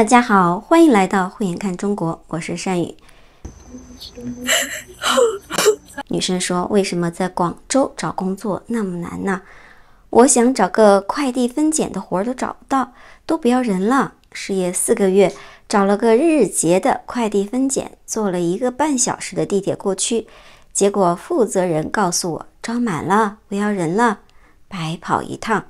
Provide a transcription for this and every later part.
大家好，欢迎来到慧眼看中国，我是善宇。女生说：“为什么在广州找工作那么难呢？我想找个快递分拣的活儿都找不到，都不要人了。失业四个月，找了个日结的快递分拣，坐了一个半小时的地铁过去，结果负责人告诉我招满了，不要人了，白跑一趟。”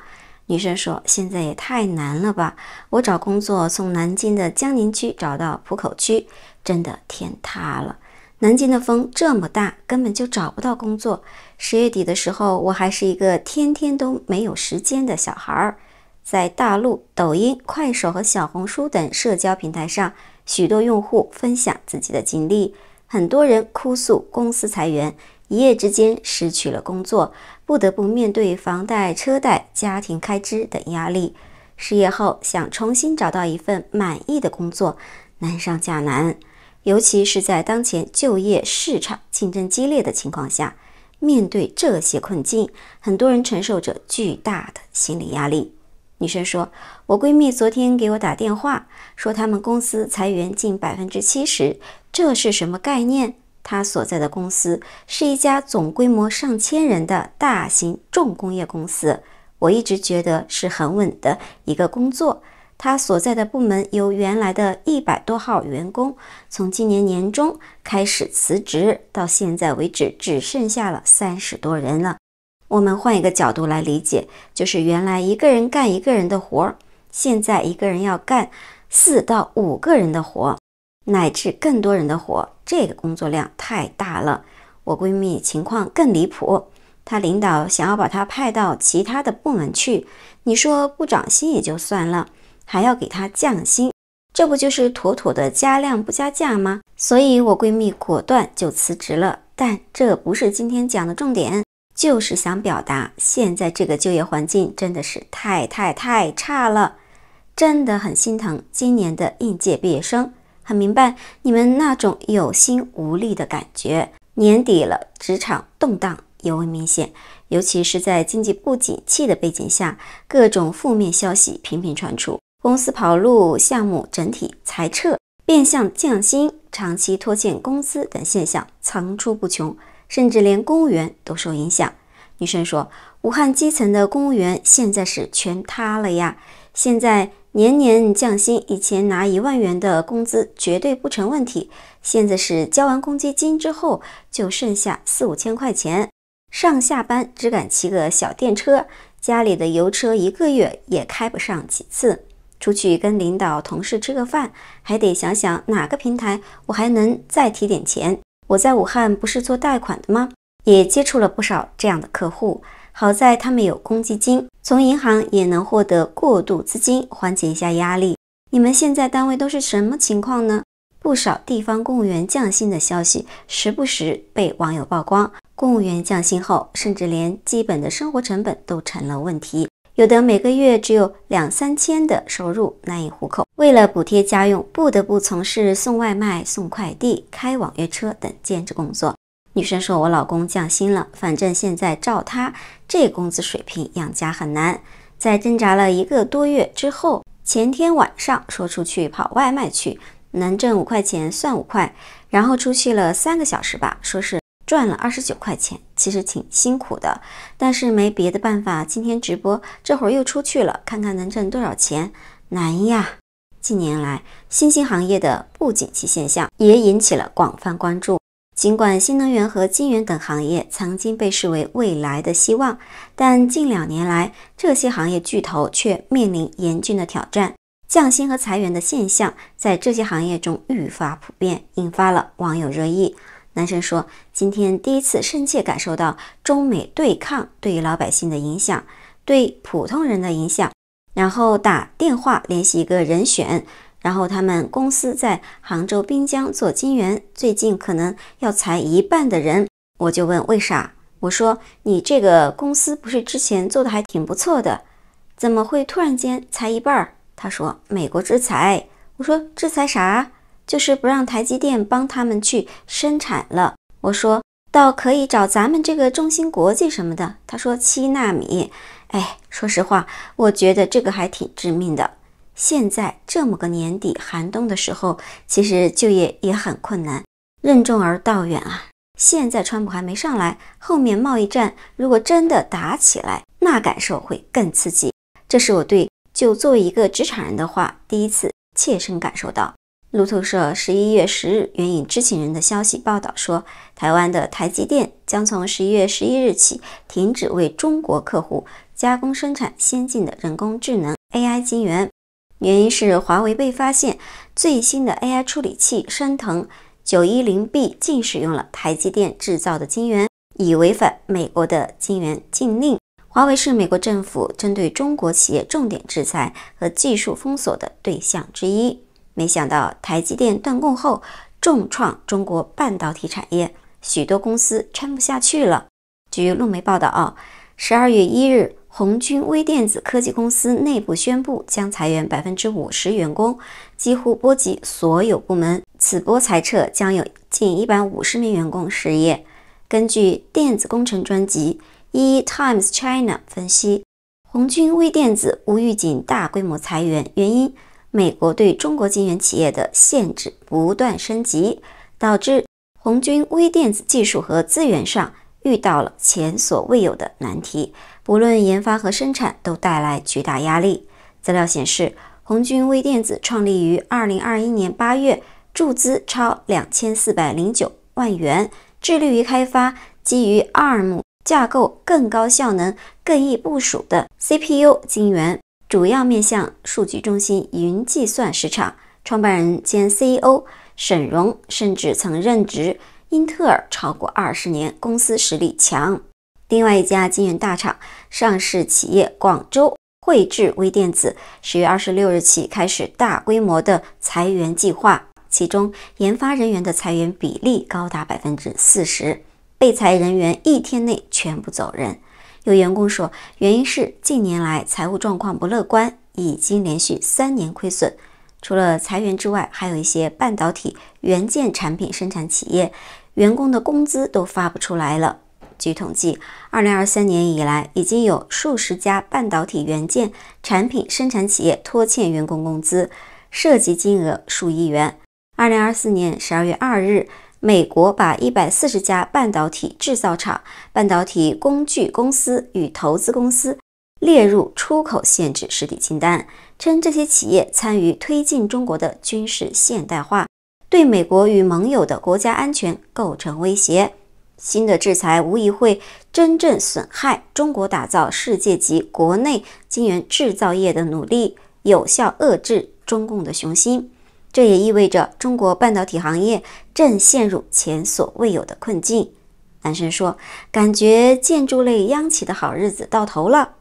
女生说：“现在也太难了吧！我找工作从南京的江宁区找到浦口区，真的天塌了。南京的风这么大，根本就找不到工作。十月底的时候，我还是一个天天都没有时间的小孩儿。在大陆抖音、快手和小红书等社交平台上，许多用户分享自己的经历，很多人哭诉公司裁员，一夜之间失去了工作。”不得不面对房贷、车贷、家庭开支等压力。失业后想重新找到一份满意的工作，难上加难。尤其是在当前就业市场竞争激烈的情况下，面对这些困境，很多人承受着巨大的心理压力。女生说：“我闺蜜昨天给我打电话，说他们公司裁员近百分之七十，这是什么概念？”他所在的公司是一家总规模上千人的大型重工业公司，我一直觉得是很稳的一个工作。他所在的部门由原来的一百多号员工，从今年年中开始辞职，到现在为止只剩下了三十多人了。我们换一个角度来理解，就是原来一个人干一个人的活，现在一个人要干四到五个人的活。乃至更多人的活，这个工作量太大了。我闺蜜情况更离谱，她领导想要把她派到其他的部门去，你说不涨薪也就算了，还要给她降薪，这不就是妥妥的加量不加价吗？所以，我闺蜜果断就辞职了。但这不是今天讲的重点，就是想表达，现在这个就业环境真的是太太太差了，真的很心疼今年的应届毕业生。很明白你们那种有心无力的感觉。年底了，职场动荡尤为明显，尤其是在经济不景气的背景下，各种负面消息频频传出：公司跑路、项目整体裁撤、变相降薪、长期拖欠工资等现象层出不穷，甚至连公务员都受影响。女生说：“武汉基层的公务员现在是全塌了呀！”现在。年年降薪，以前拿一万元的工资绝对不成问题，现在是交完公积金之后就剩下四五千块钱，上下班只敢骑个小电车，家里的油车一个月也开不上几次。出去跟领导同事吃个饭，还得想想哪个平台我还能再提点钱。我在武汉不是做贷款的吗？也接触了不少这样的客户。好在他们有公积金，从银行也能获得过渡资金，缓解一下压力。你们现在单位都是什么情况呢？不少地方公务员降薪的消息时不时被网友曝光。公务员降薪后，甚至连基本的生活成本都成了问题，有的每个月只有两三千的收入，难以糊口。为了补贴家用，不得不从事送外卖、送快递、开网约车等兼职工作。女生说：“我老公降薪了，反正现在照他。”这工资水平养家很难，在挣扎了一个多月之后，前天晚上说出去跑外卖去，能挣五块钱算五块，然后出去了三个小时吧，说是赚了二十九块钱，其实挺辛苦的，但是没别的办法。今天直播这会儿又出去了，看看能挣多少钱，难呀。近年来，新兴行业的不景气现象也引起了广泛关注。尽管新能源和金源等行业曾经被视为未来的希望，但近两年来，这些行业巨头却面临严峻的挑战，降薪和裁员的现象在这些行业中愈发普遍，引发了网友热议。男生说：“今天第一次深切感受到中美对抗对于老百姓的影响，对普通人的影响。”然后打电话联系一个人选。然后他们公司在杭州滨江做晶圆，最近可能要裁一半的人。我就问为啥？我说你这个公司不是之前做的还挺不错的，怎么会突然间裁一半？他说美国制裁。我说制裁啥？就是不让台积电帮他们去生产了。我说倒可以找咱们这个中芯国际什么的。他说七纳米。哎，说实话，我觉得这个还挺致命的。现在这么个年底寒冬的时候，其实就业也很困难，任重而道远啊！现在川普还没上来，后面贸易战如果真的打起来，那感受会更刺激。这是我对就作为一个职场人的话，第一次切身感受到。路透社十一月十日援引知情人的消息报道说，台湾的台积电将从十一月十一日起停止为中国客户加工生产先进的人工智能 AI 晶圆。原因是华为被发现，最新的 AI 处理器升腾九一零 B 竟使用了台积电制造的晶圆，已违反美国的晶圆禁令。华为是美国政府针对中国企业重点制裁和技术封锁的对象之一。没想到台积电断供后，重创中国半导体产业，许多公司撑不下去了。据路媒报道啊，十二月一日。红军微电子科技公司内部宣布将裁员百分之五十员工，几乎波及所有部门。此波裁撤将有近一百五十名员工失业。根据《电子工程专辑》（Times China） 分析，红军微电子无预警大规模裁员原因，美国对中国晶圆企业的限制不断升级，导致红军微电子技术和资源上遇到了前所未有的难题。无论研发和生产都带来巨大压力。资料显示，鸿钧微电子创立于二零二一年八月，注资超两千四百零九万元，致力于开发基于 ARM 架构更高效能、更易部署的 CPU 晶圆，主要面向数据中心云计算市场。创办人兼 CEO 沈荣甚至曾任职英特尔超过二十年，公司实力强。另外一家晶圆大厂上市企业广州汇智微电子，十月二十六日起开始大规模的裁员计划，其中研发人员的裁员比例高达百分之四十，被裁人员一天内全部走人。有员工说，原因是近年来财务状况不乐观，已经连续三年亏损。除了裁员之外，还有一些半导体元件产品生产企业，员工的工资都发不出来了。据统计，2023年以来，已经有数十家半导体元件产品生产企业拖欠员工工资，涉及金额数亿元。2024年12月2日，美国把140家半导体制造厂、半导体工具公司与投资公司列入出口限制实体清单，称这些企业参与推进中国的军事现代化，对美国与盟友的国家安全构成威胁。新的制裁无疑会真正损害中国打造世界级国内晶圆制造业的努力，有效遏制中共的雄心。这也意味着中国半导体行业正陷入前所未有的困境。男生说：“感觉建筑类央企的好日子到头了。”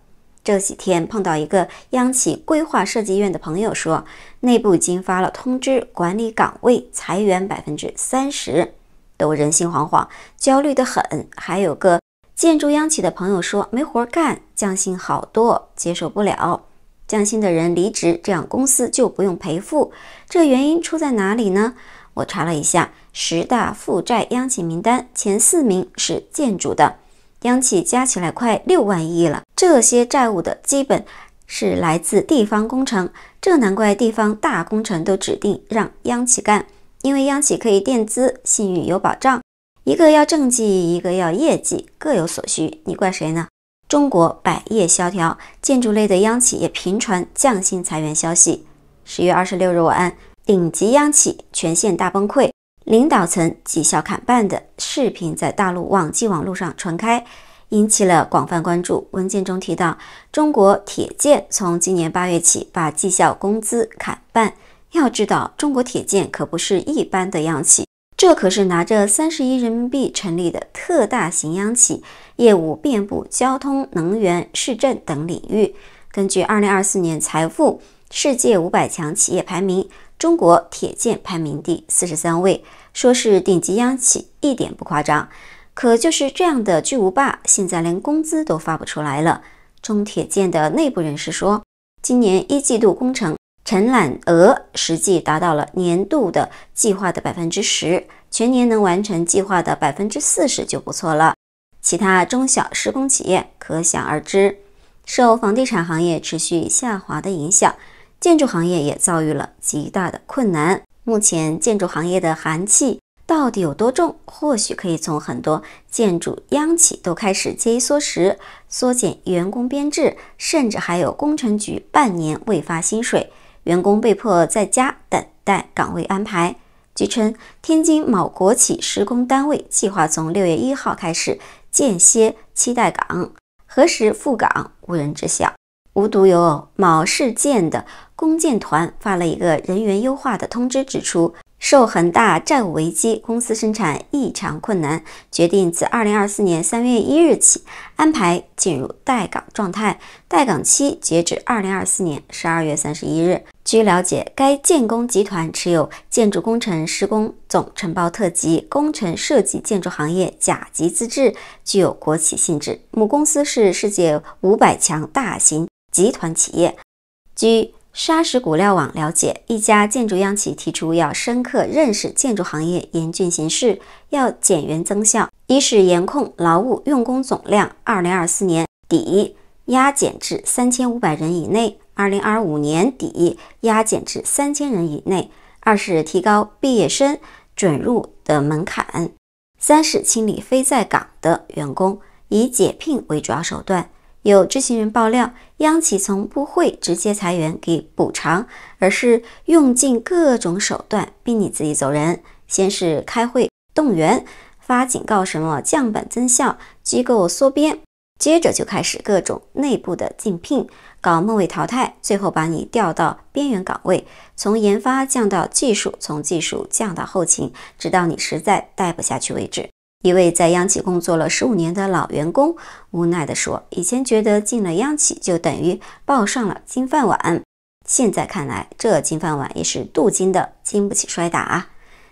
这几天碰到一个央企规划设计院的朋友说，内部已经发了通知，管理岗位裁员百分之三十。都人心惶惶，焦虑的很。还有个建筑央企的朋友说，没活干，降薪好多，接受不了。降薪的人离职，这样公司就不用赔付。这原因出在哪里呢？我查了一下十大负债央企名单，前四名是建筑的，央企加起来快六万亿了。这些债务的基本是来自地方工程，这难怪地方大工程都指定让央企干。因为央企可以垫资，信誉有保障。一个要政绩，一个要业绩，各有所需，你怪谁呢？中国百业萧条，建筑类的央企也频传降薪裁员消息。十月二十六日晚，顶级央企全线大崩溃，领导层绩效砍半的视频在大陆网际网络上传开，引起了广泛关注。文件中提到，中国铁建从今年八月起把绩效工资砍半。要知道，中国铁建可不是一般的央企，这可是拿着三十亿人民币成立的特大型央企，业务遍布交通、能源、市政等领域。根据二零二四年财富世界五百强企业排名，中国铁建排名第四十三位，说是顶级央企一点不夸张。可就是这样的巨无霸，现在连工资都发不出来了。中铁建的内部人士说，今年一季度工程。承揽额实际达到了年度的计划的百分之十，全年能完成计划的百分之四十就不错了。其他中小施工企业可想而知。受房地产行业持续下滑的影响，建筑行业也遭遇了极大的困难。目前建筑行业的寒气到底有多重？或许可以从很多建筑央企都开始节衣缩食、缩减员工编制，甚至还有工程局半年未发薪水。员工被迫在家等待岗位安排。据称，天津某国企施工单位计划从六月一号开始间歇期待岗，何时复岗无人知晓。无独有偶，某市建的工建团发了一个人员优化的通知，指出。受恒大债务危机，公司生产异常困难，决定自二零二四年三月一日起安排进入待岗状态，待岗期截止二零二四年十二月三十一日。据了解，该建工集团持有建筑工程施工总承包特级、工程设计建筑行业甲级资质，具有国企性质，母公司是世界五百强大型集团企业。据沙石骨料网了解，一家建筑央企提出要深刻认识建筑行业严峻形势，要减员增效。一是严控劳务用工总量，二零二四年底压减至三千五百人以内，二零二五年底压减至三千人以内。二是提高毕业生准入的门槛。三是清理非在岗的员工，以解聘为主要手段。有知情人爆料，央企从不会直接裁员给补偿，而是用尽各种手段逼你自己走人。先是开会动员，发警告，什么降本增效、机构缩编，接着就开始各种内部的竞聘，搞末位淘汰，最后把你调到边缘岗位，从研发降到技术，从技术降到后勤，直到你实在待不下去为止。一位在央企工作了十五年的老员工无奈地说：“以前觉得进了央企就等于抱上了金饭碗，现在看来，这金饭碗也是镀金的，经不起摔打啊。”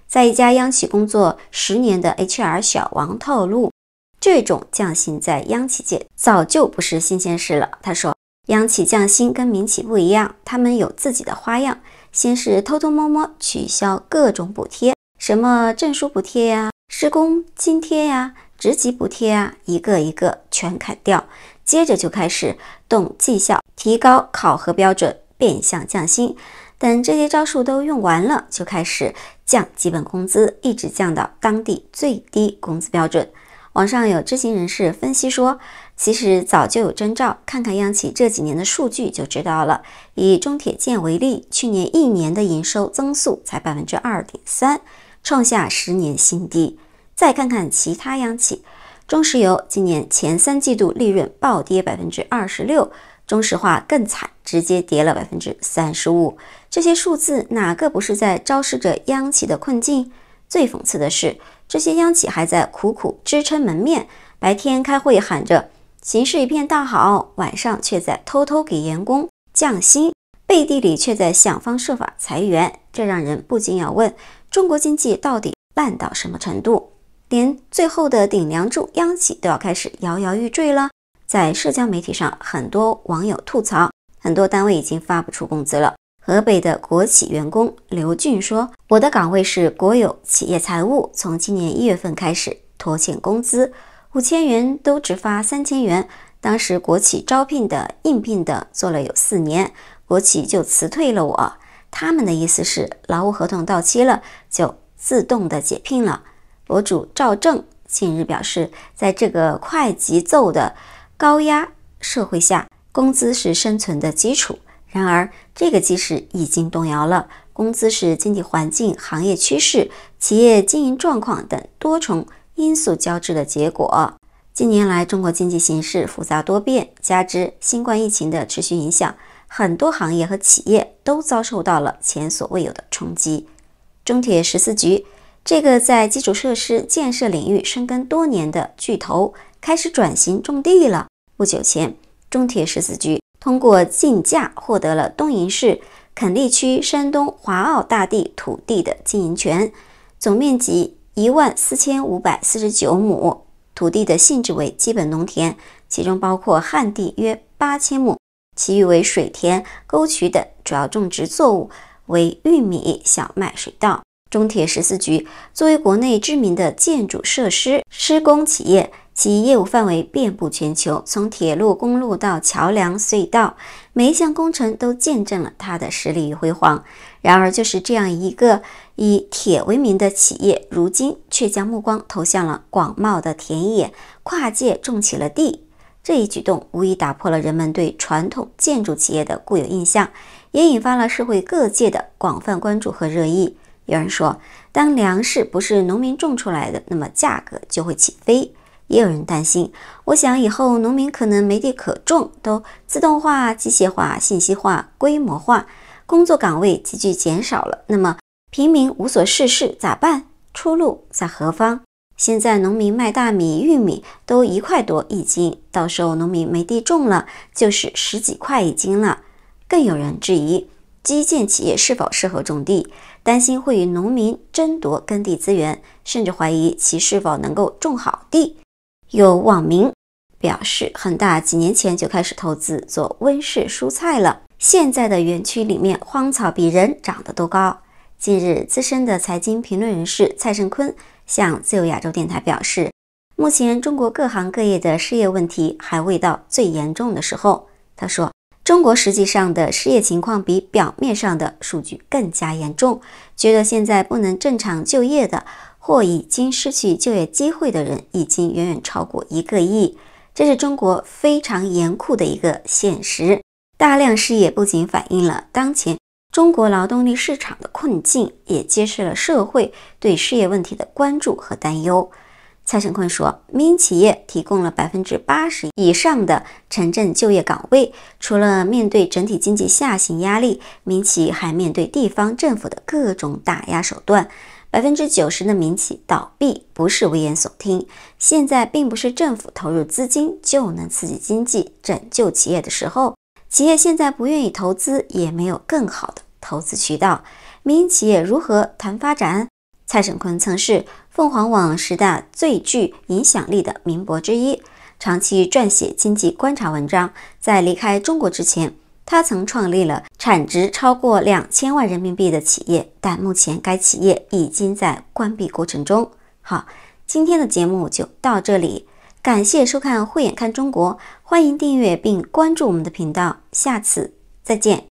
在一家央企工作十年的 HR 小王透露，这种降薪在央企界早就不是新鲜事了。他说：“央企降薪跟民企不一样，他们有自己的花样，先是偷偷摸摸取消各种补贴，什么证书补贴呀。”施工津贴呀，职级补贴啊，一个一个全砍掉，接着就开始动绩效，提高考核标准，变相降薪。等这些招数都用完了，就开始降基本工资，一直降到当地最低工资标准。网上有知情人士分析说，其实早就有征兆，看看央企这几年的数据就知道了。以中铁建为例，去年一年的营收增速才百分之二点三。创下十年新低。再看看其他央企，中石油今年前三季度利润暴跌百分之二十六，中石化更惨，直接跌了百分之三十五。这些数字哪个不是在昭示着央企的困境？最讽刺的是，这些央企还在苦苦支撑门面，白天开会喊着形势一片大好，晚上却在偷偷给员工降薪，背地里却在想方设法裁员。这让人不禁要问。中国经济到底烂到什么程度，连最后的顶梁柱央企都要开始摇摇欲坠了。在社交媒体上，很多网友吐槽，很多单位已经发不出工资了。河北的国企员工刘俊说：“我的岗位是国有企业财务，从今年一月份开始拖欠工资，五千元都只发三千元。当时国企招聘的，应聘的做了有四年，国企就辞退了我。”他们的意思是，劳务合同到期了，就自动的解聘了。博主赵正近日表示，在这个快节奏的高压社会下，工资是生存的基础。然而，这个基石已经动摇了。工资是经济环境、行业趋势、企业经营状况等多重因素交织的结果。近年来，中国经济形势复杂多变，加之新冠疫情的持续影响。很多行业和企业都遭受到了前所未有的冲击。中铁十四局这个在基础设施建设领域深耕多年的巨头开始转型种地了。不久前，中铁十四局通过竞价获得了东营市垦利区山东华奥大地土地的经营权，总面积一万四千五百四十九亩，土地的性质为基本农田，其中包括旱地约八千亩。其余为水田、沟渠等，主要种植作物为玉米、小麦、水稻。中铁十四局作为国内知名的建筑设施施工企业，其业务范围遍布全球，从铁路、公路到桥梁、隧道，每一项工程都见证了它的实力与辉煌。然而，就是这样一个以铁为名的企业，如今却将目光投向了广袤的田野，跨界种起了地。这一举动无疑打破了人们对传统建筑企业的固有印象，也引发了社会各界的广泛关注和热议。有人说，当粮食不是农民种出来的，那么价格就会起飞。也有人担心，我想以后农民可能没地可种，都自动化、机械化、信息化、规模化，工作岗位急剧减少了，那么平民无所事事咋办？出路在何方？现在农民卖大米、玉米都一块多一斤，到时候农民没地种了，就是十几块一斤了。更有人质疑，基建企业是否适合种地，担心会与农民争夺耕地资源，甚至怀疑其是否能够种好地。有网民表示，恒大几年前就开始投资做温室蔬菜了，现在的园区里面荒草比人长得都高。近日，资深的财经评论人士蔡盛坤向自由亚洲电台表示，目前中国各行各业的失业问题还未到最严重的时候。他说：“中国实际上的失业情况比表面上的数据更加严重，觉得现在不能正常就业的或已经失去就业机会的人，已经远远超过一个亿。这是中国非常严酷的一个现实。大量失业不仅反映了当前。”中国劳动力市场的困境也揭示了社会对失业问题的关注和担忧。蔡成坤说，民营企业提供了百分之八十以上的城镇就业岗位。除了面对整体经济下行压力，民企还面对地方政府的各种打压手段。百分之九十的民企倒闭不是危言耸听。现在并不是政府投入资金就能刺激经济、拯救企业的时候。企业现在不愿意投资，也没有更好的。投资渠道，民营企业如何谈发展？蔡沈坤曾是凤凰网十大最具影响力的名博之一，长期撰写经济观察文章。在离开中国之前，他曾创立了产值超过两千万人民币的企业，但目前该企业已经在关闭过程中。好，今天的节目就到这里，感谢收看《慧眼看中国》，欢迎订阅并关注我们的频道，下次再见。